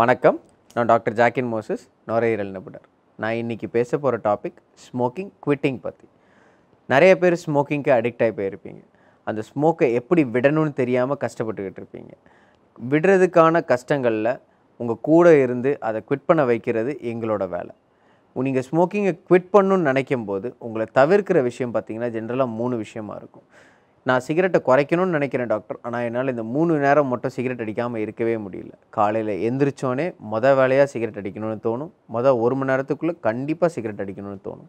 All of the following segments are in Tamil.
வணக்கம் நான் டாக்டர் ஜாக்கின் மோசஸ் நுரையீரல் நிபுணர் நான் இன்றைக்கி பேச போகிற டாபிக் ஸ்மோக்கிங் குவிட்டிங் பற்றி நிறைய பேர் ஸ்மோக்கிங்க்கு அடிக்ட் ஆகி போயிருப்பீங்க அந்த ஸ்மோக்கை எப்படி விடணும்னு தெரியாமல் கஷ்டப்பட்டுக்கிட்டு இருப்பீங்க விடுறதுக்கான கஷ்டங்களில் உங்கள் கூட இருந்து அதை குவிட் பண்ண வைக்கிறது எங்களோட வேலை நீங்கள் ஸ்மோக்கிங்கை குவிட் பண்ணணும்னு நினைக்கும் போது உங்களை தவிர்க்கிற விஷயம் பார்த்திங்கன்னா ஜென்ரலாக மூணு விஷயமா இருக்கும் நான் சிகரெட்டை குறைக்கணும்னு நினைக்கிறேன் டாக்டர் ஆனால் என்னால் இந்த மூணு நேரம் மட்டும் சிகரெட் அடிக்காமல் இருக்கவே முடியல காலையில் எந்திரிச்சோன்னே மொதல் வேலையாக சிகரெட் அடிக்கணும்னு தோணும் மொதல் ஒரு மணி நேரத்துக்குள்ளே கண்டிப்பாக சிகரெட் அடிக்கணும்னு தோணும்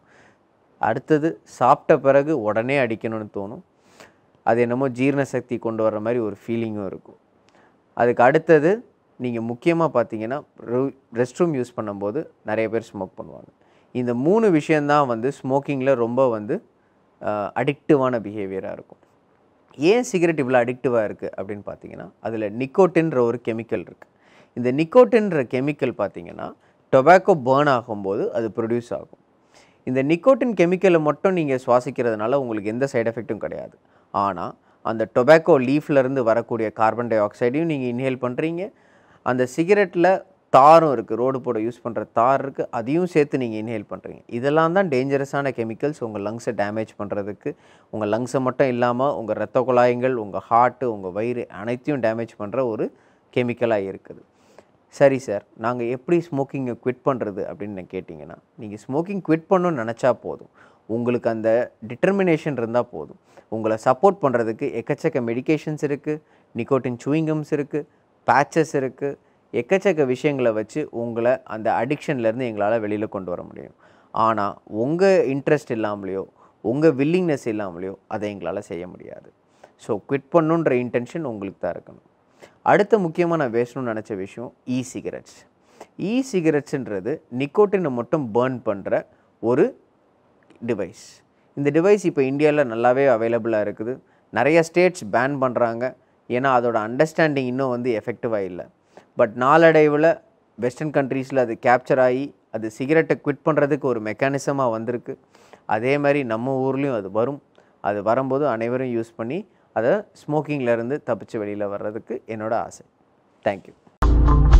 அடுத்தது சாப்பிட்ட பிறகு உடனே அடிக்கணும்னு தோணும் அது என்னமோ ஜீரண சக்தி கொண்டு வர்ற மாதிரி ஒரு ஃபீலிங்கும் இருக்கும் அதுக்கு அடுத்தது நீங்கள் முக்கியமாக பார்த்தீங்கன்னா ரெஸ்ட் ரூம் யூஸ் பண்ணும்போது நிறைய பேர் ஸ்மோக் பண்ணுவாங்க இந்த மூணு விஷயந்தான் வந்து ஸ்மோக்கிங்கில் ரொம்ப வந்து அடிக்டிவான பிஹேவியராக இருக்கும் ஏன் சிகரெட் இவ்வளோ அடிக்டிவாக இருக்குது அப்படின்னு பார்த்தீங்கன்னா அதில் நிக்கோட்டின்ற ஒரு கெமிக்கல் இருக்குது இந்த நிக்கோட்டின்ற கெமிக்கல் பார்த்திங்கன்னா டொபாக்கோ பேர்ன் ஆகும்போது அது ப்ரொடியூஸ் ஆகும் இந்த நிக்கோட்டின் கெமிக்கலை மட்டும் நீங்கள் சுவாசிக்கிறதுனால உங்களுக்கு எந்த சைட் எஃபெக்ட்டும் கிடையாது ஆனால் அந்த டொபாக்கோ லீஃப்லேருந்து வரக்கூடிய கார்பன் டை ஆக்சைடையும் நீங்கள் இன்ஹேல் பண்ணுறீங்க அந்த சிகரெட்டில் தாரும் இருக்குது ரோடு போட யூஸ் பண்ணுற தார் இருக்குது அதையும் சேர்த்து நீங்கள் இன்ஹேல் பண்ணுறீங்க இதெல்லாம் தான் டேஞ்சரஸான கெமிக்கல்ஸ் உங்கள் லங்ஸை டேமேஜ் பண்ணுறதுக்கு உங்கள் லங்ஸை மட்டும் இல்லாமல் உங்கள் ரத்த குழாய்கள் உங்கள் ஹார்ட்டு உங்கள் வயிறு அனைத்தையும் டேமேஜ் பண்ணுற ஒரு கெமிக்கலாக இருக்குது சரி சார் நாங்கள் எப்படி ஸ்மோக்கிங்கை குவிட் பண்ணுறது அப்படின்னு கேட்டிங்கன்னா நீங்கள் ஸ்மோக்கிங் குவிட் பண்ணணும்னு நினச்சா போதும் உங்களுக்கு அந்த டிட்டர்மினேஷன் இருந்தால் போதும் உங்களை சப்போர்ட் பண்ணுறதுக்கு எக்கச்சக்க மெடிக்கேஷன்ஸ் இருக்குது நிக்கோட்டின் சூயிங்கம்ஸ் இருக்குது பேச்சஸ் இருக்குது எக்கச்சக்க விஷயங்களை வச்சு உங்களை அந்த அடிக்ஷன்லேருந்து எங்களால் வெளியில் கொண்டு வர முடியும் ஆனால் உங்கள் இன்ட்ரெஸ்ட் இல்லாமலையோ உங்கள் வில்லிங்னஸ் இல்லாமலையோ அதை எங்களால் செய்ய முடியாது ஸோ குவிட் பண்ணுன்ற இன்டென்ஷன் உங்களுக்கு தான் இருக்கணும் அடுத்த முக்கியமாக நான் பேசணும்னு நினச்ச விஷயம் இ சிகரெட்ஸ் இ சிகரெட்ஸுன்றது நிக்கோட்டினை மட்டும் பேர்ன் பண்ணுற ஒரு டிவைஸ் இந்த டிவைஸ் இப்போ இந்தியாவில் நல்லாவே அவைலபிளாக இருக்குது நிறைய ஸ்டேட்ஸ் பேன் பண்ணுறாங்க ஏன்னா அதோட அண்டர்ஸ்டாண்டிங் இன்னும் வந்து எஃபெக்டிவாக இல்லை பட் நாளடைவில் வெஸ்டர்ன் கண்ட்ரீஸில் அது கேப்சர் ஆகி அது சிகரெட்டை குவிட் பண்ணுறதுக்கு ஒரு மெக்கானிசமாக வந்திருக்கு அதே மாதிரி நம்ம ஊர்லேயும் அது வரும் அது வரும்போது அனைவரும் யூஸ் பண்ணி அதை இருந்து தப்பிச்சு வெளியில் வர்றதுக்கு என்னோடய ஆசை தேங்க்யூ